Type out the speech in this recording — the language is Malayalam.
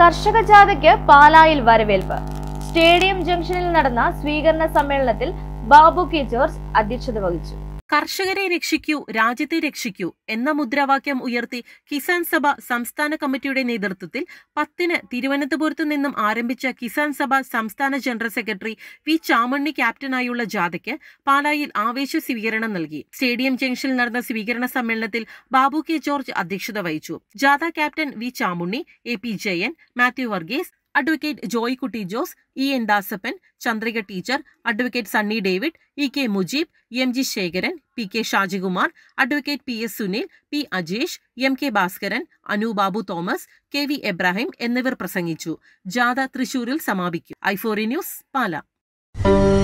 കർഷക ജാഥയ്ക്ക് പാലായിൽ വരവേൽപ്പ് സ്റ്റേഡിയം ജംഗ്ഷനിൽ നടന്ന സ്വീകരണ സമ്മേളനത്തിൽ ബാബു കെ ജോർജ് അധ്യക്ഷത വഹിച്ചു കർഷകരെ രക്ഷിക്കൂ രാജ്യത്തെ രക്ഷിക്കൂ എന്ന മുദ്രാവാക്യം ഉയർത്തി കിസാൻ സഭ സംസ്ഥാന കമ്മിറ്റിയുടെ നേതൃത്വത്തിൽ പത്തിന് തിരുവനന്തപുരത്ത് നിന്നും ആരംഭിച്ച കിസാൻ സഭ സംസ്ഥാന ജനറൽ സെക്രട്ടറി വി ചാമണ്ണി ക്യാപ്റ്റനായുള്ള ജാഥയ്ക്ക് പാലായിൽ ആവേശ സ്വീകരണം നൽകി സ്റ്റേഡിയം ജംഗ്ഷനിൽ നടന്ന സ്വീകരണ സമ്മേളനത്തിൽ ബാബു കെ ജോർജ് അധ്യക്ഷത വഹിച്ചു ജാഥ captain V Chamunni A P Jayan Mathew Varghese advocate Joykutty Jose E N Dasappan Chandrika teacher advocate Sunny David E K Mujeeb M G Sekharan P K Shajikumar advocate P S Sunil P Ajesh M K Bhaskaran Anu Babu Thomas K V Ebrahim എന്നിവർ പ്രസംഗിച്ചു ജാഥ തൃശൂരിൽ സമാപിക്കും ഐഫോറി ന്യൂസ് പാല